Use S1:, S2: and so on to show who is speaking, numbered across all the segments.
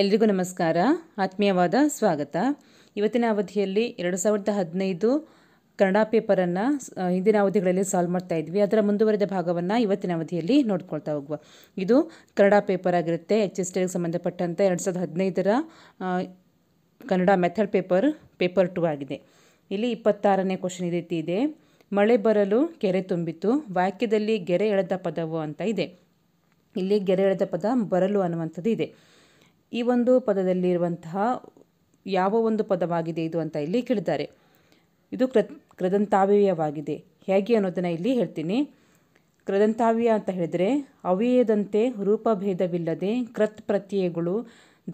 S1: ಎಲ್ರಿಗೂ ನಮಸ್ಕಾರ ಆತ್ಮೀಯವಾದ ಸ್ವಾಗತ ಇವತ್ತಿನ ಅವಧಿಯಲ್ಲಿ ಎರಡು ಸಾವಿರದ ಹದಿನೈದು ಕನ್ನಡ ಪೇಪರನ್ನು ಹಿಂದಿನ ಅವಧಿಗಳಲ್ಲಿ ಸಾಲ್ವ್ ಮಾಡ್ತಾ ಇದ್ವಿ ಅದರ ಮುಂದುವರೆದ ಭಾಗವನ್ನು ಇವತ್ತಿನ ಅವಧಿಯಲ್ಲಿ ನೋಡ್ಕೊಳ್ತಾ ಹೋಗುವ ಇದು ಕನ್ನಡ ಪೇಪರ್ ಆಗಿರುತ್ತೆ ಎಚ್ ಎಸ್ ಟಿಗೆ ಸಂಬಂಧಪಟ್ಟಂಥ ಎರಡು ಸಾವಿರದ ಹದಿನೈದರ Kannada method paper paper two ಆಗಿದೆ ಇಲ್ಲಿ ಇಪ್ಪತ್ತಾರನೇ ಕ್ವಶನ್ ಈ ರೀತಿ ಇದೆ ಮಳೆ ಬರಲು ಕೆರೆ ತುಂಬಿತು ವಾಕ್ಯದಲ್ಲಿ ಗೆರೆ ಎಳೆದ ಪದವು ಅಂತ ಇದೆ ಇಲ್ಲಿ ಗೆರೆ ಎಳೆದ ಪದ ಬರಲು ಅನ್ನುವಂಥದ್ದು ಇದೆ ಈ ಒಂದು ಪದದಲ್ಲಿರುವಂತಹ ಯಾವ ಒಂದು ಪದವಾಗಿದೆ ಇದು ಅಂತ ಇಲ್ಲಿ ಕೇಳಿದ್ದಾರೆ ಇದು ಕೃ ಕ್ರದಂತಾವ್ಯಯವಾಗಿದೆ ಹೇಗೆ ಅನ್ನೋದನ್ನು ಇಲ್ಲಿ ಹೇಳ್ತೀನಿ ಕ್ರದಂತಾವ್ಯ ಅಂತ ಹೇಳಿದರೆ ಅವ್ಯಯದಂತೆ ರೂಪಭೇದವಿಲ್ಲದೆ ಕೃತ್ ಪ್ರತ್ಯಯಗಳು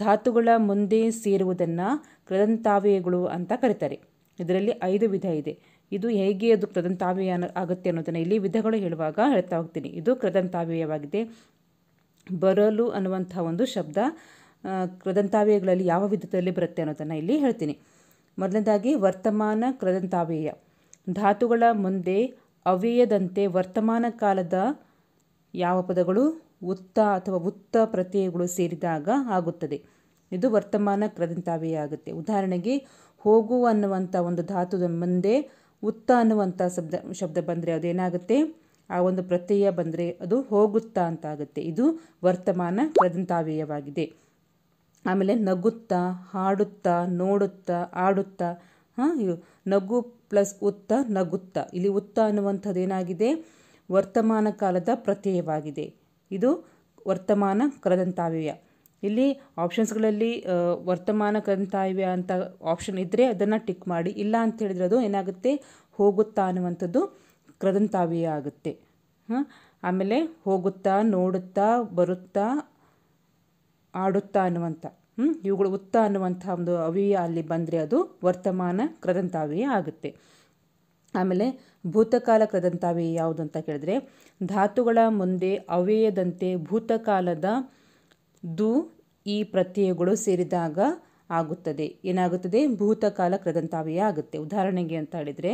S1: ಧಾತುಗಳ ಮುಂದೆ ಸೇರುವುದನ್ನು ಕ್ರದಂತಾವ್ಯಯಗಳು ಅಂತ ಕರೀತಾರೆ ಇದರಲ್ಲಿ ಐದು ವಿಧ ಇದೆ ಇದು ಹೇಗೆ ಅದು ಕೃದಂತಾವ್ಯ ಆಗುತ್ತೆ ಅನ್ನೋದನ್ನು ಇಲ್ಲಿ ವಿಧಗಳು ಹೇಳುವಾಗ ಹೇಳ್ತಾ ಹೋಗ್ತೀನಿ ಇದು ಕ್ರದಂತಾವ್ಯಯವಾಗಿದೆ ಬರಲು ಅನ್ನುವಂಥ ಒಂದು ಶಬ್ದ ಕ್ರದಂತಾವ್ಯಗಳಲ್ಲಿ ಯಾವ ವಿಧದಲ್ಲಿ ಬರುತ್ತೆ ಅನ್ನೋದನ್ನು ಇಲ್ಲಿ ಹೇಳ್ತೀನಿ ಮೊದಲನೇದಾಗಿ ವರ್ತಮಾನ ಕೃದಂತಾವ್ಯಯ ಧಾತುಗಳ ಮುಂದೆ ಅವ್ಯಯದಂತೆ ವರ್ತಮಾನ ಕಾಲದ ಯಾವ ಪದಗಳು ಉತ್ತ ಅಥವಾ ಉತ್ತ ಪ್ರತ್ಯಯಗಳು ಸೇರಿದಾಗ ಆಗುತ್ತದೆ ಇದು ವರ್ತಮಾನ ಕೃದಂತಾವ್ಯಯ ಆಗುತ್ತೆ ಉದಾಹರಣೆಗೆ ಹೋಗು ಅನ್ನುವಂಥ ಒಂದು ಧಾತುದ ಮುಂದೆ ಉತ್ತ ಅನ್ನುವಂಥ ಶಬ್ದ ಶಬ್ದ ಬಂದರೆ ಅದೇನಾಗುತ್ತೆ ಆ ಒಂದು ಪ್ರತ್ಯಯ ಬಂದರೆ ಅದು ಹೋಗುತ್ತಾ ಅಂತ ಆಗುತ್ತೆ ಇದು ವರ್ತಮಾನ ಕೃದಂತಾವ್ಯಯವಾಗಿದೆ ಆಮೇಲೆ ನಗುತ್ತಾ ಹಾಡುತ್ತಾ ನೋಡುತ್ತಾ ಆಡುತ್ತಾ ನಗು ಪ್ಲಸ್ ಉತ್ತ ನಗುತ್ತಾ ಇಲ್ಲಿ ಉತ್ತ ಅನ್ನುವಂಥದ್ದು ಏನಾಗಿದೆ ವರ್ತಮಾನ ಕಾಲದ ಪ್ರತ್ಯಯವಾಗಿದೆ ಇದು ವರ್ತಮಾನ ಕರದಂತಾವ್ಯ ಇಲ್ಲಿ ಆಪ್ಷನ್ಸ್ಗಳಲ್ಲಿ ವರ್ತಮಾನ ಕರಂತಾವ್ಯ ಅಂತ ಆಪ್ಷನ್ ಇದ್ದರೆ ಅದನ್ನು ಟಿಕ್ ಮಾಡಿ ಇಲ್ಲ ಅಂತ ಹೇಳಿದ್ರೆ ಅದು ಏನಾಗುತ್ತೆ ಹೋಗುತ್ತಾ ಅನ್ನುವಂಥದ್ದು ಕ್ರದಂತಾವ್ಯ ಆಗುತ್ತೆ ಹಾಂ ಆಮೇಲೆ ಹೋಗುತ್ತಾ ನೋಡುತ್ತಾ ಬರುತ್ತಾ ಆಡುತ್ತಾ ಅನ್ನುವಂಥ ಹ್ಞೂ ಇವುಗಳು ಉತ್ತ ಅನ್ನುವಂಥ ಒಂದು ಅವ್ಯಯ ಅಲ್ಲಿ ಬಂದರೆ ಅದು ವರ್ತಮಾನ ಕ್ರದಂತಾವ್ಯ ಆಗುತ್ತೆ ಆಮೇಲೆ ಭೂತಕಾಲ ಕ್ರದಂತಾವ್ಯ ಯಾವುದು ಅಂತ ಕೇಳಿದ್ರೆ ಧಾತುಗಳ ಮುಂದೆ ಅವ್ಯಯದಂತೆ ಭೂತಕಾಲದ ದು ಈ ಪ್ರತ್ಯಯಗಳು ಸೇರಿದಾಗ ಆಗುತ್ತದೆ ಏನಾಗುತ್ತದೆ ಭೂತಕಾಲ ಕ್ರದಂತಾವ್ಯ ಆಗುತ್ತೆ ಉದಾಹರಣೆಗೆ ಅಂತ ಹೇಳಿದರೆ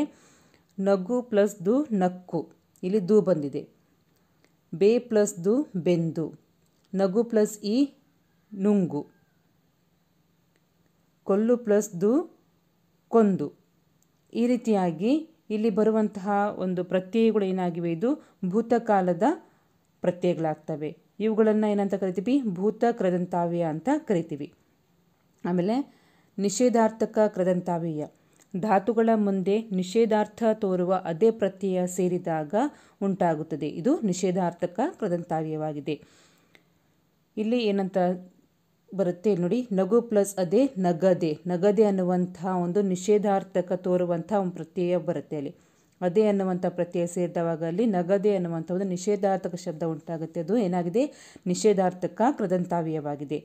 S1: ನಗು ಪ್ಲಸ್ ದು ನಕ್ಕು ಇಲ್ಲಿ ದು ಬಂದಿದೆ ಬೇ ಪ್ಲಸ್ ದು ಬೆಂದು ನಗು ಪ್ಲಸ್ ಇ ನುಂಗು ಕೊಲ್ಲು ಪ್ಲಸ್ ದು ಕೊಂದು ಈ ರೀತಿಯಾಗಿ ಇಲ್ಲಿ ಬರುವಂತಹ ಒಂದು ಪ್ರತ್ಯಯಗಳು ಏನಾಗಿವೆ ಇದು ಭೂತಕಾಲದ ಪ್ರತ್ಯಯಗಳಾಗ್ತವೆ ಇವುಗಳನ್ನು ಏನಂತ ಕರಿತೀವಿ ಭೂತ ಕ್ರದಂತಾವ್ಯ ಅಂತ ಕರಿತೀವಿ ಆಮೇಲೆ ನಿಷೇಧಾರ್ಥಕ ಕ್ರದಂತಾವ್ಯ ಧಾತುಗಳ ಮುಂದೆ ನಿಷೇಧಾರ್ಥ ತೋರುವ ಅದೇ ಪ್ರತ್ಯಯ ಸೇರಿದಾಗ ಉಂಟಾಗುತ್ತದೆ ಇದು ನಿಷೇಧಾರ್ಥಕ ಕ್ರದಂತಾವ್ಯವಾಗಿದೆ ಇಲ್ಲಿ ಏನಂತ ಬರುತ್ತೆ ನೋಡಿ ನಗು ಪ್ಲಸ್ ಅದೇ ನಗದೆ ನಗದೆ ಅನ್ನುವಂಥ ಒಂದು ನಿಷೇಧಾರ್ಥಕ ತೋರುವಂಥ ಒಂದು ಪ್ರತ್ಯಯ ಬರುತ್ತೆ ಅಲ್ಲಿ ಅದೇ ಅನ್ನುವಂಥ ಪ್ರತ್ಯಯ ಸೇರಿದವಾಗ ಅಲ್ಲಿ ನಗದೆ ಅನ್ನುವಂಥ ಒಂದು ನಿಷೇಧಾರ್ಥಕ ಶಬ್ದ ಉಂಟಾಗುತ್ತೆ ಅದು ಏನಾಗಿದೆ ನಿಷೇಧಾರ್ಥಕ ಕೃದಂತಾವ್ಯವಾಗಿದೆ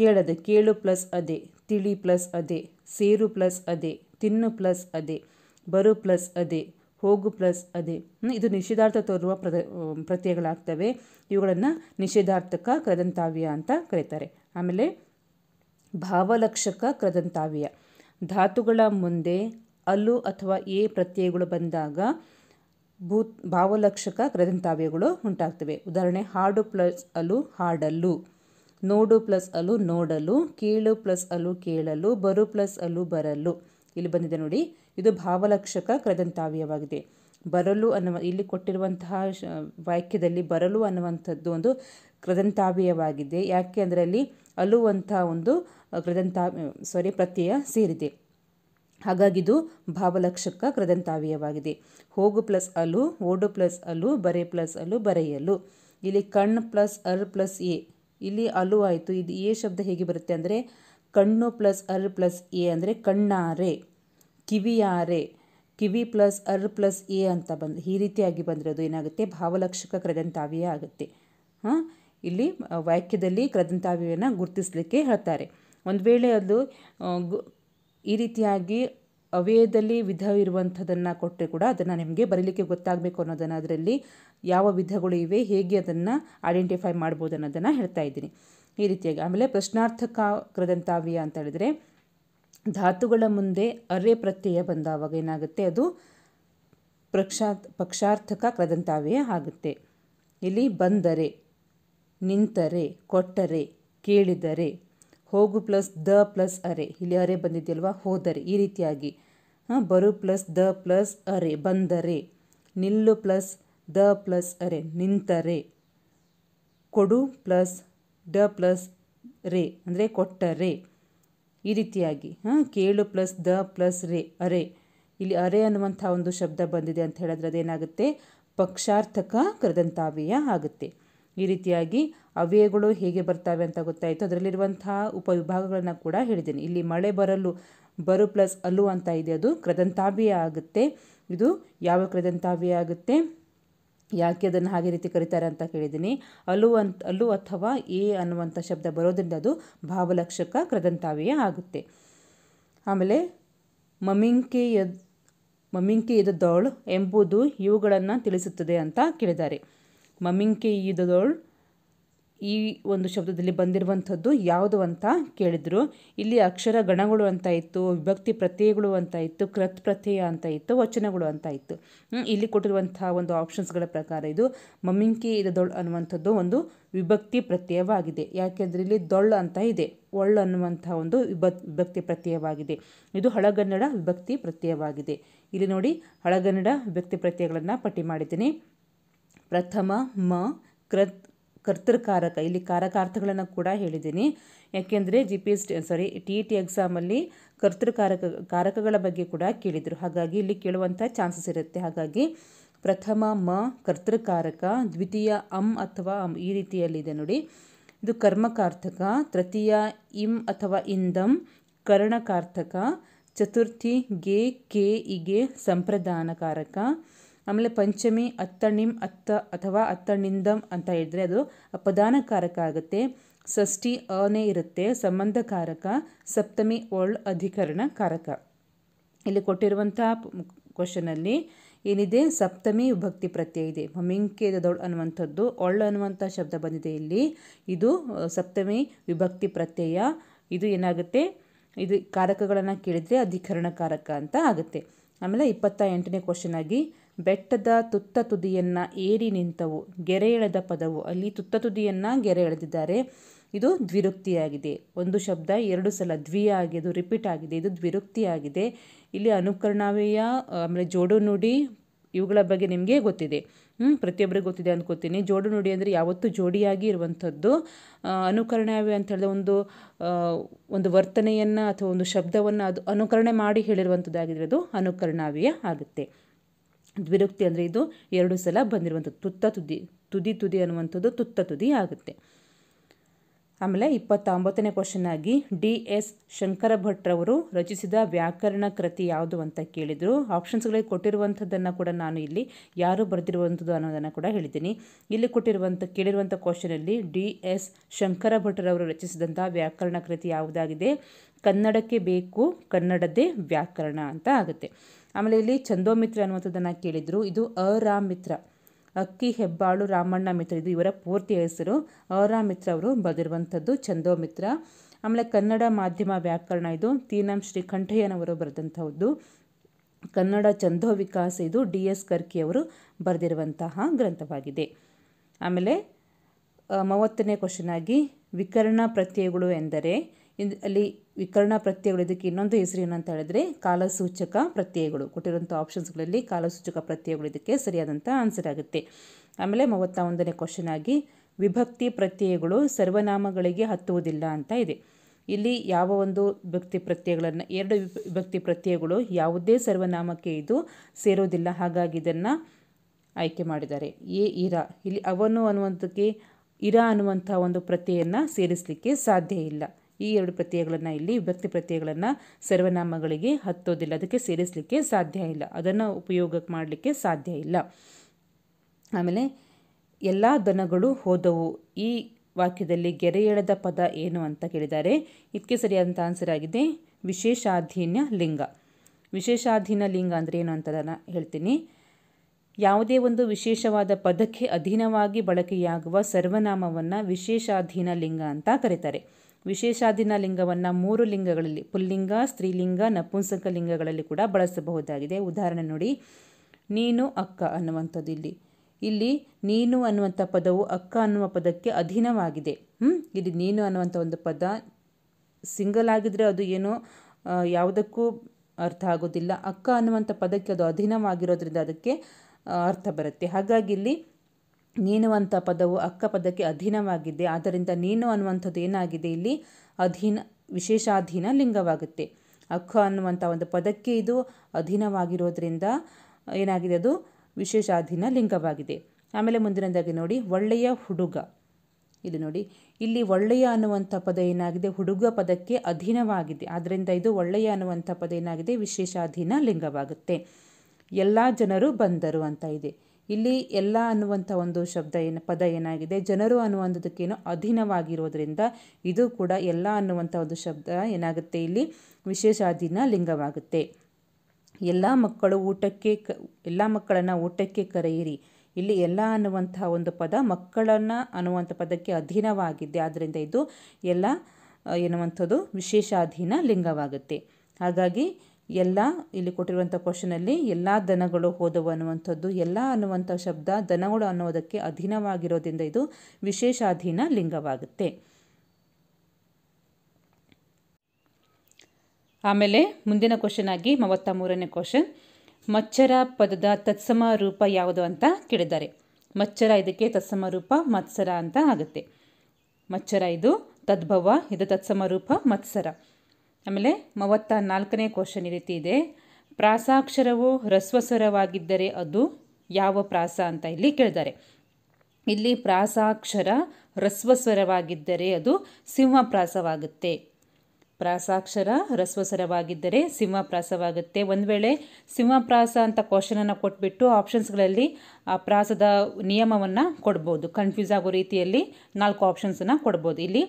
S1: ಕೇಳದೆ ಕೇಳು ಪ್ಲಸ್ ಅದೇ ತಿಳಿ ಪ್ಲಸ್ ಅದೇ ಸೇರು ಪ್ಲಸ್ ಅದೇ ತಿನ್ನು ಪ್ಲಸ್ ಅದೇ ಬರು ಪ್ಲಸ್ ಅದೇ ಹೋಗು ಪ್ಲಸ್ ಅದೇ ಇದು ನಿಷೇಧಾರ್ಥ ತೋರುವ ಪ್ರದ ಪ್ರತ್ಯಯಗಳಾಗ್ತವೆ ಇವುಗಳನ್ನು ನಿಷೇಧಾರ್ಥಕ ಕ್ರದಂತಾವ್ಯ ಅಂತ ಕರೀತಾರೆ ಆಮೇಲೆ ಭಾವಲಕ್ಷಕ ಕ್ರದಂತಾವ್ಯ ಧಾತುಗಳ ಮುಂದೆ ಅಲ್ಲು ಅಥವಾ ಎ ಪ್ರತ್ಯಯಗಳು ಬಂದಾಗ ಭೂತ್ ಭಾವಲಕ್ಷಕ ಕ್ರದಂತಾವ್ಯಗಳು ಉಂಟಾಗ್ತವೆ ಉದಾಹರಣೆ ಹಾಡು ಪ್ಲಸ್ ಅಲು ಹಾಡಲ್ಲು ನೋಡು ಪ್ಲಸ್ ಅಲು ನೋಡಲು ಕೇಳು ಪ್ಲಸ್ ಅಲು ಕೇಳಲು ಬರು ಪ್ಲಸ್ ಅಲು ಬರಲು ಇಲ್ಲಿ ಬಂದಿದೆ ನೋಡಿ ಇದು ಭಾವಲಕ್ಷಕ ಕ್ರದಂತಾವ್ಯವಾಗಿದೆ ಬರಲು ಅನ್ನುವ ಇಲ್ಲಿ ಕೊಟ್ಟಿರುವಂತಹ ವಾಕ್ಯದಲ್ಲಿ ಬರಲು ಅನ್ನುವಂಥದ್ದು ಒಂದು ಕ್ರದಂತಾವ್ಯವಾಗಿದೆ ಯಾಕೆ ಅಂದರೆ ಅಲ್ಲಿ ಅಲ್ಲುವಂಥ ಒಂದು ಕೃದಂತ ಸಾರಿ ಪ್ರತ್ಯಯ ಸೇರಿದೆ ಹಾಗಾಗಿ ಇದು ಭಾವಲಕ್ಷಕ ಕ್ರದಂತಾವ್ಯವಾಗಿದೆ ಹೋಗು ಪ್ಲಸ್ ಅಲು ಓಡು ಪ್ಲಸ್ ಅಲು ಬರೆ ಪ್ಲಸ್ ಅಲು ಬರೆಯಲು ಇಲ್ಲಿ ಕಣ್ ಪ್ಲಸ್ ಅರ್ ಪ್ಲಸ್ ಎ ಇಲ್ಲಿ ಅಲು ಆಯಿತು ಇದು ಎ ಶಬ್ದ ಹೇಗೆ ಬರುತ್ತೆ ಅಂದರೆ ಕಣ್ಣು ಪ್ಲಸ್ ಅರ್ ಪ್ಲಸ್ ಎ ಅಂದರೆ ಕಣ್ಣಾರೆ ಕಿವಿಯಾರೆ ಕಿವಿ ಪ್ಲಸ್ ಅರ್ ಪ್ಲಸ್ ಎ ಅಂತ ಬಂದು ಈ ರೀತಿಯಾಗಿ ಬಂದರೆ ಅದು ಏನಾಗುತ್ತೆ ಭಾವಲಕ್ಷಕ ಕ್ರದಂತಾವ್ಯ ಆಗುತ್ತೆ ಹಾಂ ಇಲ್ಲಿ ವಾಕ್ಯದಲ್ಲಿ ಕ್ರದಂತಾವ್ಯವನ್ನು ಗುರುತಿಸಲಿಕ್ಕೆ ಹೇಳ್ತಾರೆ ಒಂದು ವೇಳೆ ಅದು ಈ ರೀತಿಯಾಗಿ ಅವ್ಯಯದಲ್ಲಿ ವಿಧ ಕೊಟ್ಟರೆ ಕೂಡ ಅದನ್ನು ನಿಮಗೆ ಬರೀಲಿಕ್ಕೆ ಗೊತ್ತಾಗಬೇಕು ಅನ್ನೋದನ್ನು ಅದರಲ್ಲಿ ಯಾವ ವಿಧಗಳು ಇವೆ ಹೇಗೆ ಅದನ್ನು ಐಡೆಂಟಿಫೈ ಮಾಡ್ಬೋದು ಅನ್ನೋದನ್ನು ಹೇಳ್ತಾ ಇದ್ದೀನಿ ಈ ರೀತಿಯಾಗಿ ಆಮೇಲೆ ಪ್ರಶ್ನಾರ್ಥಕ ಕ್ರದಂತಾವ್ಯ ಅಂತ ಹೇಳಿದರೆ ಧಾತುಗಳ ಮುಂದೆ ಅರೆ ಪ್ರತ್ಯಯ ಬಂದಾವಾಗ ಏನಾಗುತ್ತೆ ಅದು ಪ್ರಕ್ಷಾತ್ ಪಕ್ಷಾರ್ಥಕ ಕ್ರದಂತಾವ್ಯ ಆಗುತ್ತೆ ಇಲ್ಲಿ ಬಂದರೆ ನಿಂತರೆ ಕೊಟ್ಟರೆ ಕೇಳಿದರೆ ಹೋಗು ಪ್ಲಸ್ ದ ಪ್ಲಸ್ ಅರೆ ಇಲ್ಲಿ ಅರೆ ಬಂದಿದೆಯಲ್ವಾ ಹೋದರೆ ಈ ರೀತಿಯಾಗಿ ಬರು ಪ್ಲಸ್ ದ ಪ್ಲಸ್ ಅರೆ ಬಂದರೆ ನಿಲ್ಲು ಪ್ಲಸ್ ದ ಪ್ಲಸ್ ಅರೆ ನಿಂತರೆ ಕೊಡು ಪ್ಲಸ್ ಡ ಪ್ಲಸ್ ರೆ ಅಂದರೆ ಕೊಟ್ಟರೆ ಈ ರೀತಿಯಾಗಿ ಹಾಂ ಕೇಳು ಪ್ಲಸ್ ದ ಪ್ಲಸ್ ರೇ ಅರೆ ಇಲ್ಲಿ ಅರೆ ಅನ್ನುವಂಥ ಒಂದು ಶಬ್ದ ಬಂದಿದೆ ಅಂತ ಹೇಳಿದ್ರೆ ಅದೇನಾಗುತ್ತೆ ಪಕ್ಷಾರ್ಥಕ ಕೃದಂತಾವ್ಯಯ ಆಗುತ್ತೆ ಈ ರೀತಿಯಾಗಿ ಅವ್ಯಯಗಳು ಹೇಗೆ ಬರ್ತವೆ ಅಂತ ಗೊತ್ತಾಯಿತು ಅದರಲ್ಲಿರುವಂಥ ಉಪವಿಭಾಗಗಳನ್ನು ಕೂಡ ಹೇಳಿದ್ದೀನಿ ಇಲ್ಲಿ ಮಳೆ ಬರಲು ಬರು ಪ್ಲಸ್ ಅಲ್ಲು ಅಂತ ಇದೆ ಅದು ಕೃದಂತಾವ್ಯಯ ಆಗುತ್ತೆ ಇದು ಯಾವ ಕೃದಂತಾವ್ಯಯ ಆಗುತ್ತೆ ಯಾಕೆ ಅದನ್ನು ಹಾಗೆ ರೀತಿ ಕರೀತಾರೆ ಅಂತ ಕೇಳಿದ್ದೀನಿ ಅಲು ಅಂತ ಅಲು ಅಥವಾ ಎ ಅನ್ನುವಂಥ ಶಬ್ದ ಬರೋದ್ರಿಂದ ಅದು ಭಾವಲಕ್ಷಕ ಕ್ರದಂತಾವಿಯೇ ಆಗುತ್ತೆ ಆಮೇಲೆ ಮಮಿಂಕೆ ಯದ್ ಮಮಿಂಕೆ ಎಂಬುದು ಇವುಗಳನ್ನು ತಿಳಿಸುತ್ತದೆ ಅಂತ ಕೇಳಿದ್ದಾರೆ ಮಮಿಂಕೆ ಇದ್ದದೋಳು ಈ ಒಂದು ಶಬ್ದದಲ್ಲಿ ಬಂದಿರುವಂಥದ್ದು ಯಾವುದು ಅಂತ ಕೇಳಿದರು ಇಲ್ಲಿ ಅಕ್ಷರ ಗಣಗಳು ಅಂತ ಇತ್ತು ವಿಭಕ್ತಿ ಪ್ರತ್ಯಯಗಳು ಅಂತ ಇತ್ತು ಕೃತ್ ಪ್ರತ್ಯಯ ಅಂತ ಇತ್ತು ವಚನಗಳು ಅಂತ ಇತ್ತು ಇಲ್ಲಿ ಕೊಟ್ಟಿರುವಂಥ ಒಂದು ಆಪ್ಷನ್ಸ್ಗಳ ಪ್ರಕಾರ ಇದು ಮಮ್ಮಿಂಕಿ ದೊಳ್ ಅನ್ನುವಂಥದ್ದು ಒಂದು ವಿಭಕ್ತಿ ಪ್ರತ್ಯಯವಾಗಿದೆ ಯಾಕೆಂದರೆ ಇಲ್ಲಿ ದೊಳ್ ಅಂತ ಇದೆ ಒಳ್ಳು ಅನ್ನುವಂಥ ಒಂದು ವಿಭಕ್ ವಿಭಕ್ತಿ ಪ್ರತ್ಯಯವಾಗಿದೆ ಇದು ಹಳಗನ್ನಡ ವಿಭಕ್ತಿ ಪ್ರತ್ಯಯವಾಗಿದೆ ಇಲ್ಲಿ ನೋಡಿ ಹಳಗನ್ನಡ ವಿಭಕ್ತಿ ಪ್ರತ್ಯಯಗಳನ್ನು ಪಟ್ಟಿ ಮಾಡಿದ್ದೀನಿ ಪ್ರಥಮ ಮ ಕೃತ್ ಕರ್ತೃಕಾರಕ ಇಲ್ಲಿ ಕಾರಕಾರ್ಥಗಳನ್ನು ಕೂಡ ಹೇಳಿದ್ದೀನಿ ಯಾಕೆಂದರೆ G P S sorry T E T ಎಕ್ಸಾಮಲ್ಲಿ e ಕರ್ತೃಕಾರಕ ಕಾರಕಗಳ ಬಗ್ಗೆ ಕೂಡ ಕೇಳಿದರು ಹಾಗಾಗಿ ಇಲ್ಲಿ ಕೇಳುವಂಥ ಚಾನ್ಸಸ್ ಇರುತ್ತೆ ಹಾಗಾಗಿ ಪ್ರಥಮ ಮ ಕರ್ತೃಕಾರಕ ದ್ವಿತೀಯ ಅಂ ಅಥವಾ ಅಂ ಈ ರೀತಿಯಲ್ಲಿದೆ ನೋಡಿ ಇದು ಕರ್ಮಕಾರ್ಥಕ ತೃತೀಯ ಇಂ ಅಥವಾ ಇಂದಂ ಕರ್ಣಕಾರ್ಥಕ ಚತುರ್ಥಿ ಗೆ ಕೆ ಇಗೆ ಸಂಪ್ರದಾನಕಾರಕ ಆಮೇಲೆ ಪಂಚಮಿ ಅತ್ತಣಿಮ್ ಅತ್ತ ಅಥವಾ ಅತ್ತಣಿಂದಂ ಅಂತ ಹೇಳಿದ್ರೆ ಅದು ಅಪದಾನಕಾರಕ ಆಗುತ್ತೆ ಷಷ್ಠಿ ಅನೇ ಇರುತ್ತೆ ಸಂಬಂಧಕಾರಕ ಸಪ್ತಮಿ ಒಳ್ ಅಧಿಕರಣ ಕಾರಕ ಇಲ್ಲಿ ಕೊಟ್ಟಿರುವಂಥ ಕ್ವಶನಲ್ಲಿ ಏನಿದೆ ಸಪ್ತಮಿ ವಿಭಕ್ತಿ ಪ್ರತ್ಯಯ ಇದೆ ಮಮಿಂಕೇದೊಳ್ ಅನ್ನುವಂಥದ್ದು ಒಳ್ ಅನ್ನುವಂಥ ಶಬ್ದ ಬಂದಿದೆ ಇಲ್ಲಿ ಇದು ಸಪ್ತಮಿ ವಿಭಕ್ತಿ ಪ್ರತ್ಯಯ ಇದು ಏನಾಗುತ್ತೆ ಇದು ಕಾರಕಗಳನ್ನು ಕೇಳಿದರೆ ಅಧಿಕರಣ ಕಾರಕ ಅಂತ ಆಗುತ್ತೆ ಆಮೇಲೆ ಇಪ್ಪತ್ತ ಎಂಟನೇ ಕ್ವಶನ್ ಆಗಿ ಬೆಟ್ಟದ ತುತ್ತ ತುದಿಯನ್ನು ಏರಿ ನಿಂತವು ಗೆರೆ ಎಳೆದ ಪದವು ಅಲ್ಲಿ ತುತ್ತ ತುದಿಯನ್ನು ಗೆರೆ ಎಳೆದಿದ್ದಾರೆ ಇದು ದ್ವಿರುಕ್ತಿಯಾಗಿದೆ ಒಂದು ಶಬ್ದ ಎರಡು ಸಲ ದ್ವಿ ಆಗಿದೆ ರಿಪೀಟ್ ಆಗಿದೆ ಇದು ದ್ವಿರುಕ್ತಿಯಾಗಿದೆ ಇಲ್ಲಿ ಅನುಕರಣವೀಯ ಆಮೇಲೆ ಜೋಡು ನುಡಿ ಇವುಗಳ ಬಗ್ಗೆ ನಿಮಗೆ ಗೊತ್ತಿದೆ ಹ್ಞೂ ಪ್ರತಿಯೊಬ್ಬರಿಗೂ ಗೊತ್ತಿದೆ ಅಂದ್ಕೋತೀನಿ ಜೋಡು ನುಡಿ ಅಂದರೆ ಯಾವತ್ತೂ ಜೋಡಿಯಾಗಿ ಇರುವಂಥದ್ದು ಅನುಕರಣವೇ ಅಂತ ಹೇಳಿದ ಒಂದು ಒಂದು ವರ್ತನೆಯನ್ನು ಅಥವಾ ಒಂದು ಶಬ್ದವನ್ನು ಅದು ಅನುಕರಣೆ ಮಾಡಿ ಹೇಳಿರುವಂಥದ್ದಾಗಿದ್ದರೆ ಅದು ಅನುಕರಣಾವ್ಯ ಆಗುತ್ತೆ ದ್ವಿರುಕ್ತಿ ಅಂದರೆ ಇದು ಎರಡು ಸಲ ಬಂದಿರುವಂಥದ್ದು ತುತ್ತ ತುದಿ ತುದಿ ತುದಿ ಅನ್ನುವಂಥದ್ದು ತುತ್ತ ತುದಿ ಆಗುತ್ತೆ ಆಮೇಲೆ ಇಪ್ಪತ್ತೊಂಬತ್ತನೇ ಕ್ವಶನ್ ಆಗಿ ಡಿ ಎಸ್ ಶಂಕರ ಭಟ್ ರವರು ರಚಿಸಿದ ವ್ಯಾಕರಣ ಕೃತಿ ಯಾವುದು ಅಂತ ಕೇಳಿದರು ಆಪ್ಷನ್ಸ್ಗಳಿಗೆ ಕೊಟ್ಟಿರುವಂಥದ್ದನ್ನು ಕೂಡ ನಾನು ಇಲ್ಲಿ ಯಾರು ಬರೆದಿರುವಂಥದ್ದು ಅನ್ನೋದನ್ನು ಕೂಡ ಹೇಳಿದ್ದೀನಿ ಇಲ್ಲಿ ಕೊಟ್ಟಿರುವಂಥ ಕೇಳಿರುವಂಥ ಕ್ವಶನಲ್ಲಿ ಡಿ ಎಸ್ ಶಂಕರ ಭಟ್ರವರು ರಚಿಸಿದಂಥ ವ್ಯಾಕರಣ ಕೃತಿ ಯಾವುದಾಗಿದೆ ಕನ್ನಡಕ್ಕೆ ಬೇಕು ಕನ್ನಡದೇ ವ್ಯಾಕರಣ ಅಂತ ಆಗುತ್ತೆ ಆಮೇಲೆ ಇಲ್ಲಿ ಚಂದೋಮಿತ್ರ ಅನ್ನುವಂಥದ್ದನ್ನು ಕೇಳಿದರು ಇದು ಅರಾಮಿತ್ರ ಅಕ್ಕಿ ಹೆಬ್ಬಾಳು ರಾಮಣ್ಣ ಮಿತ್ರ ಇದು ಇವರ ಪೂರ್ತಿ ಹೆಸರು ಅರಾಮಿತ್ರ ಅವರು ಬರೆದಿರುವಂಥದ್ದು ಚಂದೋಮಿತ್ರ ಆಮೇಲೆ ಕನ್ನಡ ಮಾಧ್ಯಮ ವ್ಯಾಕರಣ ಇದು ತೀನಂ ಶ್ರೀಕಂಠಯ್ಯನವರು ಬರೆದಂಥದ್ದು ಕನ್ನಡ ಚಂದೋ ವಿಕಾಸ ಇದು ಡಿ ಎಸ್ ಕರ್ಕಿಯವರು ಬರೆದಿರುವಂತಹ ಗ್ರಂಥವಾಗಿದೆ ಆಮೇಲೆ ಮೂವತ್ತನೇ ಕ್ವಶನ್ ಆಗಿ ವಿಕರಣ ಪ್ರತ್ಯಯಗಳು ಎಂದರೆ ಅಲ್ಲಿ ವಿಕರಣ ಪ್ರತ್ಯಯಗಳು ಇದಕ್ಕೆ ಇನ್ನೊಂದು ಹೆಸರು ಏನಂತ ಹೇಳಿದ್ರೆ ಕಾಲಸೂಚಕ ಪ್ರತ್ಯಯಗಳು ಕೊಟ್ಟಿರುವಂಥ ಆಪ್ಷನ್ಸ್ಗಳಲ್ಲಿ ಕಾಲಸೂಚಕ ಪ್ರತ್ಯಯಗಳು ಇದಕ್ಕೆ ಸರಿಯಾದಂಥ ಆನ್ಸರ್ ಆಗುತ್ತೆ ಆಮೇಲೆ ಮೂವತ್ತ ಒಂದನೇ ಕ್ವಶನ್ ಆಗಿ ವಿಭಕ್ತಿ ಪ್ರತ್ಯಯಗಳು ಸರ್ವನಾಮಗಳಿಗೆ ಹತ್ತುವುದಿಲ್ಲ ಅಂತ ಇದೆ ಇಲ್ಲಿ ಯಾವ ಒಂದು ವಿಭಕ್ತಿ ಪ್ರತ್ಯಯಗಳನ್ನು ಎರಡು ವಿಭಕ್ತಿ ಪ್ರತ್ಯಯಗಳು ಯಾವುದೇ ಸರ್ವನಾಮಕ್ಕೆ ಇದು ಸೇರೋದಿಲ್ಲ ಹಾಗಾಗಿ ಇದನ್ನು ಆಯ್ಕೆ ಮಾಡಿದ್ದಾರೆ ಎ ಇರ ಇಲ್ಲಿ ಅವನು ಅನ್ನುವಂಥಕ್ಕೆ ಇರ ಅನ್ನುವಂಥ ಒಂದು ಪ್ರತ್ಯಯನ್ನು ಸೇರಿಸಲಿಕ್ಕೆ ಸಾಧ್ಯ ಇಲ್ಲ ಈ ಎರಡು ಪ್ರತ್ಯಯಗಳನ್ನು ಇಲ್ಲಿ ವಿಭಕ್ತಿ ಪ್ರತ್ಯಯಗಳನ್ನು ಸರ್ವನಾಮಗಳಿಗೆ ಹತ್ತೋದಿಲ್ಲ ಅದಕ್ಕೆ ಸೇರಿಸಲಿಕ್ಕೆ ಸಾಧ್ಯ ಇಲ್ಲ ಅದನ್ನು ಉಪಯೋಗಕ್ಕೆ ಮಾಡಲಿಕ್ಕೆ ಸಾಧ್ಯ ಇಲ್ಲ ಆಮೇಲೆ ಎಲ್ಲ ದನಗಳು ಹೋದವು ಈ ವಾಕ್ಯದಲ್ಲಿ ಗೆರೆ ಎಳೆದ ಪದ ಏನು ಅಂತ ಕೇಳಿದ್ದಾರೆ ಇದಕ್ಕೆ ಸರಿಯಾದಂಥ ಆನ್ಸರ್ ಆಗಿದೆ ವಿಶೇಷಾಧೀನ ಲಿಂಗ ವಿಶೇಷಾಧೀನ ಲಿಂಗ ಅಂದರೆ ಏನು ಅಂತ ನಾನು ಹೇಳ್ತೀನಿ ಯಾವುದೇ ಒಂದು ವಿಶೇಷವಾದ ಪದಕ್ಕೆ ಅಧೀನವಾಗಿ ಬಳಕೆಯಾಗುವ ಸರ್ವನಾಮವನ್ನು ವಿಶೇಷಾಧೀನ ಲಿಂಗ ಅಂತ ಕರೀತಾರೆ ವಿಶೇಷಾಧೀನ ಮೂರು ಲಿಂಗಗಳಲ್ಲಿ ಪುಲ್ಲಿಂಗ ಸ್ತ್ರೀಲಿಂಗ ನಪುಂಸಕ ಲಿಂಗಗಳಲ್ಲಿ ಕೂಡ ಬಳಸಬಹುದಾಗಿದೆ ಉದಾಹರಣೆ ನೋಡಿ ನೀನು ಅಕ್ಕ ಅನ್ನುವಂಥದ್ದು ಇಲ್ಲಿ ಇಲ್ಲಿ ನೀನು ಅನ್ನುವಂಥ ಪದವು ಅಕ್ಕ ಅನ್ನುವ ಪದಕ್ಕೆ ಅಧೀನವಾಗಿದೆ ಇಲ್ಲಿ ನೀನು ಅನ್ನುವಂಥ ಒಂದು ಪದ ಸಿಂಗಲ್ ಆಗಿದ್ದರೆ ಅದು ಏನೋ ಯಾವುದಕ್ಕೂ ಅರ್ಥ ಆಗೋದಿಲ್ಲ ಅಕ್ಕ ಅನ್ನುವಂಥ ಪದಕ್ಕೆ ಅದು ಅಧೀನವಾಗಿರೋದ್ರಿಂದ ಅದಕ್ಕೆ ಅರ್ಥ ಬರುತ್ತೆ ಹಾಗಾಗಿ ಇಲ್ಲಿ ನೀನು ಅಂತ ಪದವು ಅಕ್ಕ ಪದಕ್ಕೆ ಅಧೀನವಾಗಿದೆ ಆದ್ದರಿಂದ ನೀನು ಅನ್ನುವಂಥದ್ದು ಏನಾಗಿದೆ ಇಲ್ಲಿ ಅಧೀನ ವಿಶೇಷಾಧೀನ ಲಿಂಗವಾಗುತ್ತೆ ಅಕ್ಕ ಅನ್ನುವಂಥ ಒಂದು ಪದಕ್ಕೆ ಇದು ಅಧೀನವಾಗಿರೋದ್ರಿಂದ ಏನಾಗಿದೆ ಅದು ವಿಶೇಷಾಧೀನ ಲಿಂಗವಾಗಿದೆ ಆಮೇಲೆ ಮುಂದಿನದಾಗಿ ನೋಡಿ ಒಳ್ಳೆಯ ಹುಡುಗ ಇದು ನೋಡಿ ಇಲ್ಲಿ ಒಳ್ಳೆಯ ಅನ್ನುವಂಥ ಪದ ಏನಾಗಿದೆ ಹುಡುಗ ಪದಕ್ಕೆ ಅಧೀನವಾಗಿದೆ ಆದ್ದರಿಂದ ಇದು ಒಳ್ಳೆಯ ಅನ್ನುವಂಥ ಪದ ಏನಾಗಿದೆ ವಿಶೇಷಾಧೀನ ಲಿಂಗವಾಗುತ್ತೆ ಎಲ್ಲ ಜನರು ಬಂದರು ಅಂತ ಇದೆ ಇಲ್ಲಿ ಎಲ್ಲ ಅನ್ನುವಂಥ ಒಂದು ಶಬ್ದ ಏನು ಪದ ಏನಾಗಿದೆ ಜನರು ಅನ್ನುವಂಥದ್ದಕ್ಕೇನು ಅಧೀನವಾಗಿರೋದ್ರಿಂದ ಇದು ಕೂಡ ಎಲ್ಲ ಅನ್ನುವಂಥ ಒಂದು ಶಬ್ದ ಏನಾಗುತ್ತೆ ಇಲ್ಲಿ ವಿಶೇಷಾಧೀನ ಲಿಂಗವಾಗುತ್ತೆ ಎಲ್ಲ ಮಕ್ಕಳು ಊಟಕ್ಕೆ ಕ ಎಲ್ಲ ಮಕ್ಕಳನ್ನು ಊಟಕ್ಕೆ ಕರೆಯಿರಿ ಇಲ್ಲಿ ಎಲ್ಲ ಅನ್ನುವಂಥ ಒಂದು ಪದ ಮಕ್ಕಳನ್ನು ಅನ್ನುವಂಥ ಪದಕ್ಕೆ ಅಧೀನವಾಗಿದೆ ಆದ್ದರಿಂದ ಇದು ಎಲ್ಲ ಎನ್ನುವಂಥದ್ದು ವಿಶೇಷಾಧೀನ ಲಿಂಗವಾಗುತ್ತೆ ಹಾಗಾಗಿ ಎಲ್ಲ ಇಲ್ಲಿ ಕೊಟ್ಟಿರುವಂಥ ಕ್ವಶನಲ್ಲಿ ಎಲ್ಲ ದನಗಳು ಹೋದವು ಅನ್ನುವಂಥದ್ದು ಎಲ್ಲ ಅನ್ನುವಂಥ ಶಬ್ದ ದನಗಳು ಅನ್ನೋದಕ್ಕೆ ಅಧೀನವಾಗಿರೋದ್ರಿಂದ ಇದು ವಿಶೇಷಾಧೀನ ಲಿಂಗವಾಗುತ್ತೆ ಆಮೇಲೆ ಮುಂದಿನ ಕ್ವಶನ್ ಆಗಿ ಮೂವತ್ತ ಮೂರನೇ ಕ್ವಶನ್ ಮಚ್ಚರ ಪದದ ತತ್ಸಮ ರೂಪ ಯಾವುದು ಅಂತ ಕೇಳಿದ್ದಾರೆ ಮಚ್ಚರ ಇದಕ್ಕೆ ತತ್ಸಮ ರೂಪ ಮತ್ಸರ ಅಂತ ಆಗುತ್ತೆ ಮಚ್ಚರ ಇದು ತದ್ಭವ ಇದು ತತ್ಸಮ ರೂಪ ಮತ್ಸರ ಆಮೇಲೆ ಮೂವತ್ತ ನಾಲ್ಕನೇ ಕ್ವಶನ್ ಈ ರೀತಿ ಇದೆ ಪ್ರಾಸಾಕ್ಷರವು ಹ್ರಸ್ವಸ್ವರವಾಗಿದ್ದರೆ ಅದು ಯಾವ ಪ್ರಾಸ ಅಂತ ಇಲ್ಲಿ ಕೇಳಿದ್ದಾರೆ ಇಲ್ಲಿ ಪ್ರಾಸಾಕ್ಷರ ಹ್ರಸ್ವಸ್ವರವಾಗಿದ್ದರೆ ಅದು ಸಿಂಹಪ್ರಾಸವಾಗುತ್ತೆ ಪ್ರಾಸಾಕ್ಷರ ಹ್ರಸ್ವಸ್ವರವಾಗಿದ್ದರೆ ಸಿಂಹಪ್ರಾಸವಾಗುತ್ತೆ ಒಂದು ವೇಳೆ ಸಿಂಹಪ್ರಾಸ ಅಂತ ಕ್ವಶನನ್ನು ಕೊಟ್ಬಿಟ್ಟು ಆಪ್ಷನ್ಸ್ಗಳಲ್ಲಿ ಆ ಪ್ರಾಸದ ನಿಯಮವನ್ನು ಕೊಡ್ಬೋದು ಕನ್ಫ್ಯೂಸ್ ಆಗೋ ರೀತಿಯಲ್ಲಿ ನಾಲ್ಕು ಆಪ್ಷನ್ಸನ್ನು ಕೊಡ್ಬೋದು ಇಲ್ಲಿ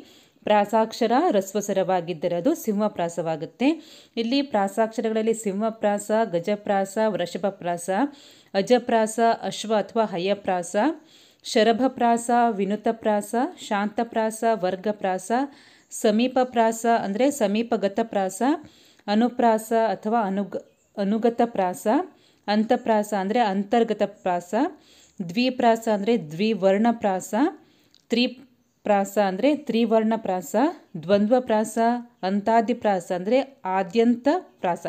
S1: ಪ್ರಾಸಾಕ್ಷರ ರಸ್ವಸರವಾಗಿದ್ದರೆ ಸಿಂಹಪ್ರಾಸವಾಗುತ್ತೆ ಇಲ್ಲಿ ಪ್ರಾಸಾಕ್ಷರಗಳಲ್ಲಿ ಸಿಂಹಪ್ರಾಸ ಗಜಪ್ರಾಸ ವೃಷಭಪ್ರಾಸ ಅಜಪ್ರಾಸ ಅಶ್ವ ಅಥವಾ ಹಯಪ್ರಾಸ ಶರಭಪ್ರಾಸ ವಿನುತಪ್ರಾಸ ಶಾಂತಪ್ರಾಸ ವರ್ಗಪ್ರಾಸ ಸಮೀಪಪ್ರಾಸ ಅಂದರೆ ಸಮೀಪಗತಪ್ರಾಸ ಪ್ರಾಸ ಅನುಪ್ರಾಸ ಅಥವಾ ಅನುಗ ಅನುಗತ ಪ್ರಾಸ ಅಂತಪ್ರಾಸ ಅಂದರೆ ಅಂತರ್ಗತ ಪ್ರಾಸ ದ್ವಿಪ್ರಾಸ ಅಂದರೆ ದ್ವಿವರ್ಣಪ್ರಾಸ ತ್ರಿ ಪ್ರಾಸ ಅಂದರೆ ತ್ರಿವರ್ಣ ಪ್ರಾಸ ದ್ವಂದ್ವ ಪ್ರಾಸ ಅಂತಾದಿ ಪ್ರಾಸ ಅಂದರೆ ಆದ್ಯಂತ ಪ್ರಾಸ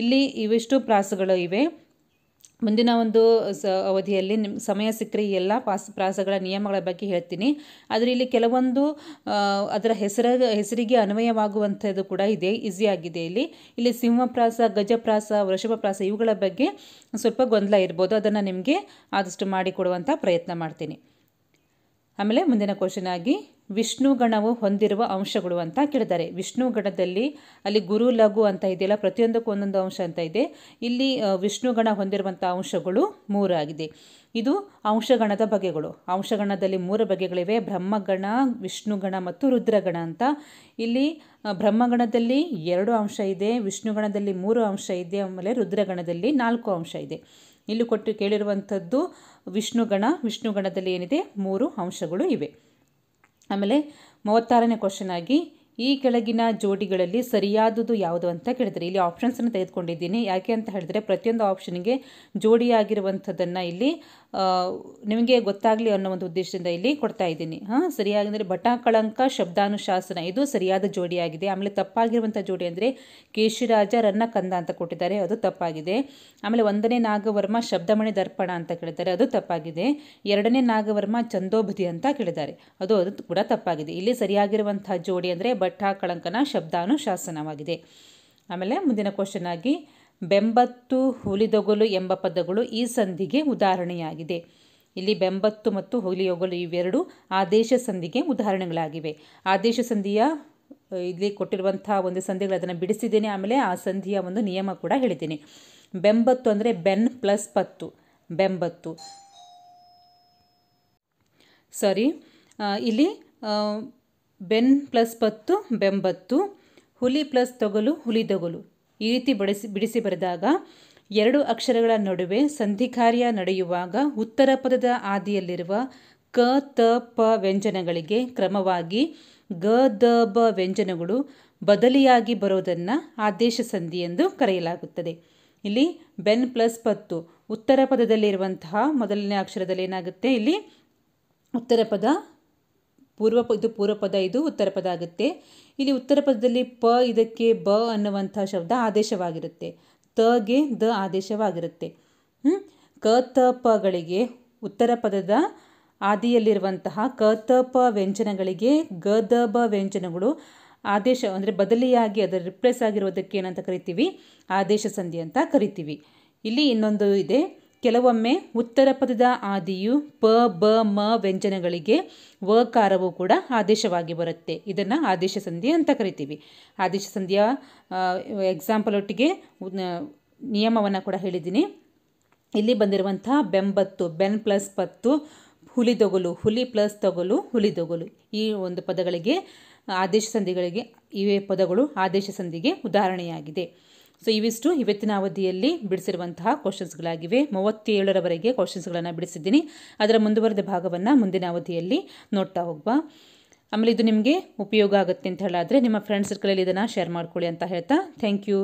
S1: ಇಲ್ಲಿ ಇವೆಷ್ಟು ಪ್ರಾಸಗಳು ಇವೆ ಮುಂದಿನ ಒಂದು ಸ ಅವಧಿಯಲ್ಲಿ ನಿಮ್ಮ ಸಮಯ ಸಿಕ್ಕರೆ ಎಲ್ಲ ಪಾಸ್ ಪ್ರಾಸಗಳ ನಿಯಮಗಳ ಬಗ್ಗೆ ಹೇಳ್ತೀನಿ ಆದರೆ ಇಲ್ಲಿ ಕೆಲವೊಂದು ಅದರ ಹೆಸರ ಹೆಸರಿಗೆ ಅನ್ವಯವಾಗುವಂಥದ್ದು ಕೂಡ ಇದೆ ಈಸಿಯಾಗಿದೆ ಇಲ್ಲಿ ಇಲ್ಲಿ ಸಿಂಹಪ್ರಾಸ ಗಜಪ್ರಾಸ ವೃಷಭಪ್ರಾಸ ಇವುಗಳ ಬಗ್ಗೆ ಸ್ವಲ್ಪ ಗೊಂದಲ ಇರ್ಬೋದು ಅದನ್ನು ನಿಮಗೆ ಆದಷ್ಟು ಮಾಡಿಕೊಡುವಂಥ ಪ್ರಯತ್ನ ಮಾಡ್ತೀನಿ ಆಮೇಲೆ ಮುಂದಿನ ಕ್ವಶನ್ ಆಗಿ ವಿಷ್ಣುಗಣವು ಹೊಂದಿರುವ ಅಂಶಗಳು ಅಂತ ಕೇಳಿದ್ದಾರೆ ವಿಷ್ಣುಗಣದಲ್ಲಿ ಅಲ್ಲಿ ಗುರು ಲಘು ಅಂತ ಇದೆಯಲ್ಲ ಪ್ರತಿಯೊಂದಕ್ಕೂ ಒಂದೊಂದು ಅಂಶ ಅಂತ ಇದೆ ಇಲ್ಲಿ ವಿಷ್ಣುಗಣ ಹೊಂದಿರುವಂಥ ಅಂಶಗಳು ಮೂರಾಗಿದೆ ಇದು ಅಂಶಗಣದ ಬಗೆಗಳು ಅಂಶಗಣದಲ್ಲಿ ಮೂರು ಬಗೆಗಳಿವೆ ಬ್ರಹ್ಮಗಣ ವಿಷ್ಣುಗಣ ಮತ್ತು ರುದ್ರಗಣ ಅಂತ ಇಲ್ಲಿ ಬ್ರಹ್ಮಗಣದಲ್ಲಿ ಎರಡು ಅಂಶ ಇದೆ ವಿಷ್ಣುಗಣದಲ್ಲಿ ಮೂರು ಅಂಶ ಇದೆ ಆಮೇಲೆ ರುದ್ರಗಣದಲ್ಲಿ ನಾಲ್ಕು ಅಂಶ ಇದೆ ಇಲ್ಲಿ ಕೊಟ್ಟು ಕೇಳಿರುವಂಥದ್ದು ವಿಷ್ಣುಗಣ ವಿಷ್ಣುಗಣದಲ್ಲಿ ಏನಿದೆ ಮೂರು ಅಂಶಗಳು ಇವೆ ಆಮೇಲೆ ಮೂವತ್ತಾರನೇ ಕ್ವಶನ್ ಆಗಿ ಈ ಕೆಳಗಿನ ಜೋಡಿಗಳಲ್ಲಿ ಸರಿಯಾದದು ಯಾವುದು ಅಂತ ಕೇಳಿದರೆ ಇಲ್ಲಿ ಆಪ್ಷನ್ಸನ್ನು ತೆಗೆದುಕೊಂಡಿದ್ದೀನಿ ಯಾಕೆ ಅಂತ ಹೇಳಿದ್ರೆ ಪ್ರತಿಯೊಂದು ಆಪ್ಷನ್ಗೆ ಜೋಡಿಯಾಗಿರುವಂಥದ್ದನ್ನು ಇಲ್ಲಿ ನಿಮಗೆ ಗೊತ್ತಾಗಲಿ ಅನ್ನೋ ಒಂದು ಉದ್ದೇಶದಿಂದ ಇಲ್ಲಿ ಕೊಡ್ತಾ ಇದ್ದೀನಿ ಹಾಂ ಸರಿಯಾಗಿಂದರೆ ಬಟಾಕಳಂಕ ಶಬ್ದಾನುಶಾಸನ ಇದು ಸರಿಯಾದ ಜೋಡಿಯಾಗಿದೆ ಆಮೇಲೆ ತಪ್ಪಾಗಿರುವಂಥ ಜೋಡಿ ಅಂದರೆ ಕೇಶಿರಾಜ ರನ್ನ ಕಂದ ಅಂತ ಕೊಟ್ಟಿದ್ದಾರೆ ಅದು ತಪ್ಪಾಗಿದೆ ಆಮೇಲೆ ಒಂದನೇ ನಾಗವರ್ಮ ಶಬ್ದಮಣಿ ದರ್ಪಣ ಅಂತ ಕೇಳಿದ್ದಾರೆ ಅದು ತಪ್ಪಾಗಿದೆ ಎರಡನೇ ನಾಗವರ್ಮ ಚಂದೋಬಧಿ ಅಂತ ಕೇಳಿದ್ದಾರೆ ಅದು ಅದು ಕೂಡ ತಪ್ಪಾಗಿದೆ ಇಲ್ಲಿ ಸರಿಯಾಗಿರುವಂಥ ಜೋಡಿ ಅಂದರೆ ಬಟ್ಟಾಕಳಂಕನ ಶಬ್ದಾನುಶಾಸನವಾಗಿದೆ ಆಮೇಲೆ ಮುಂದಿನ ಕ್ವಶನ್ ಆಗಿ ಬೆಂಬತ್ತು ಹುಲಿದೊಗಲು ಎಂಬ ಪದಗಳು ಈ ಸಂಧಿಗೆ ಉದಾಹರಣೆಯಾಗಿದೆ ಇಲ್ಲಿ ಬೆಂಬತ್ತು ಮತ್ತು ಹುಲಿಯೊಗಲು ಇವೆರಡು ಆದೇಶ ಸಂಧಿಗೆ ಉದಾಹರಣೆಗಳಾಗಿವೆ ಆದೇಶ ಸಂಧಿಯ ಇಲ್ಲಿ ಕೊಟ್ಟಿರುವಂತಹ ಒಂದು ಸಂಧಿಗಳು ಅದನ್ನು ಬಿಡಿಸಿದ್ದೇನೆ ಆಮೇಲೆ ಆ ಸಂಧಿಯ ಒಂದು ನಿಯಮ ಕೂಡ ಹೇಳಿದ್ದೇನೆ ಬೆಂಬತ್ತು ಅಂದರೆ ಬೆನ್ ಪ್ಲಸ್ ಪತ್ತು ಬೆಂಬತ್ತು ಸಾರಿ ಇಲ್ಲಿ ಬೆನ್ ಪ್ಲಸ್ ಪತ್ತು ಬೆಂಬತ್ತು ಹುಲಿ ಪ್ಲಸ್ ತೊಗಲು ಹುಲಿದೊಗಲು ಈ ರೀತಿ ಬಡಿಸಿ ಬಿಡಿಸಿ ಬರೆದಾಗ ಎರಡು ಅಕ್ಷರಗಳ ನಡುವೆ ಸಂಧಿಕಾರ್ಯ ನಡೆಯುವಾಗ ಉತ್ತರ ಪದದ ಆದಿಯಲ್ಲಿರುವ ಕ ತ ಪ ವ್ಯಂಜನಗಳಿಗೆ ಕ್ರಮವಾಗಿ ಗ ದ ಬ ವ್ಯಂಜನಗಳು ಬದಲಿಯಾಗಿ ಬರೋದನ್ನು ಆದೇಶ ಸಂಧಿ ಎಂದು ಕರೆಯಲಾಗುತ್ತದೆ ಇಲ್ಲಿ ಬೆನ್ ಪ್ಲಸ್ ಪತ್ತು ಉತ್ತರ ಪದದಲ್ಲಿರುವಂತಹ ಮೊದಲನೇ ಅಕ್ಷರದಲ್ಲಿ ಏನಾಗುತ್ತೆ ಇಲ್ಲಿ ಉತ್ತರ ಪದ ಪೂರ್ವ ಇದು ಪೂರ್ವ ಪದ ಇದು ಉತ್ತರ ಪದ ಆಗುತ್ತೆ ಇಲ್ಲಿ ಉತ್ತರ ಪದದಲ್ಲಿ ಪ ಇದಕ್ಕೆ ಬ ಅನ್ನುವಂಥ ಶಬ್ದ ಆದೇಶವಾಗಿರುತ್ತೆ ತ ಗೆ ದ ಆದೇಶವಾಗಿರುತ್ತೆ ಕ ತ ಪಗಳಿಗೆ ಉತ್ತರ ಪದದ ಆದಿಯಲ್ಲಿರುವಂತಹ ಕ ತ ಪ ವ್ಯಂಜನಗಳಿಗೆ ಗ ದ ಬ ವ್ಯಂಜನಗಳು ಆದೇಶ ಅಂದರೆ ಬದಲಿಯಾಗಿ ಅದರ ರಿಪ್ಲೇಸ್ ಆಗಿರೋದಕ್ಕೆ ಏನಂತ ಕರಿತೀವಿ ಆದೇಶ ಸಂಧಿ ಅಂತ ಕರಿತೀವಿ ಇಲ್ಲಿ ಇನ್ನೊಂದು ಇದೆ ಕೆಲವೊಮ್ಮೆ ಉತ್ತರ ಪದದ ಆದಿಯು ಪ ಬ ಮ ವ್ಯಂಜನಗಳಿಗೆ ವಕಾರವು ಕೂಡ ಆದೇಶವಾಗಿ ಬರುತ್ತೆ ಇದನ್ನು ಆದೇಶ ಸಂಧಿ ಅಂತ ಕರಿತೀವಿ ಆದೇಶ ಸಂಧಿಯ ಎಕ್ಸಾಂಪಲ್ ಒಟ್ಟಿಗೆ ನಿಯಮವನ್ನು ಕೂಡ ಹೇಳಿದ್ದೀನಿ ಇಲ್ಲಿ ಬಂದಿರುವಂಥ ಬೆಂಬತ್ತು ಬೆನ್ ಪ್ಲಸ್ ಪತ್ತು ಹುಲಿದೊಗಲು ಹುಲಿ ಪ್ಲಸ್ ತೊಗಲು ಹುಲಿದೊಗಲು ಈ ಒಂದು ಪದಗಳಿಗೆ ಆದೇಶ ಸಂಧಿಗಳಿಗೆ ಇವೇ ಪದಗಳು ಆದೇಶ ಸಂಧಿಗೆ ಉದಾಹರಣೆಯಾಗಿದೆ ಸೊ ಇವಿಷ್ಟು ಇವತ್ತಿನ ಅವಧಿಯಲ್ಲಿ ಬಿಡಿಸಿರುವಂತಹ ಕ್ವಶನ್ಸ್ಗಳಾಗಿವೆ ಮೂವತ್ತೇಳರವರೆಗೆ ಕ್ವಶನ್ಸ್ಗಳನ್ನು ಬಿಡಿಸಿದ್ದೀನಿ ಅದರ ಮುಂದುವರೆದ ಭಾಗವನ್ನು ಮುಂದಿನ ಅವಧಿಯಲ್ಲಿ ನೋಡ್ತಾ ಹೋಗ್ಬಾ ಆಮೇಲೆ ಇದು ನಿಮಗೆ ಉಪಯೋಗ ಆಗುತ್ತೆ ಅಂತ ಹೇಳಾದರೆ ನಿಮ್ಮ ಫ್ರೆಂಡ್ಸ್ ಸರ್ಕಲಲ್ಲಿ ಇದನ್ನು ಶೇರ್ ಮಾಡ್ಕೊಳ್ಳಿ ಅಂತ ಹೇಳ್ತಾ ಥ್ಯಾಂಕ್ ಯು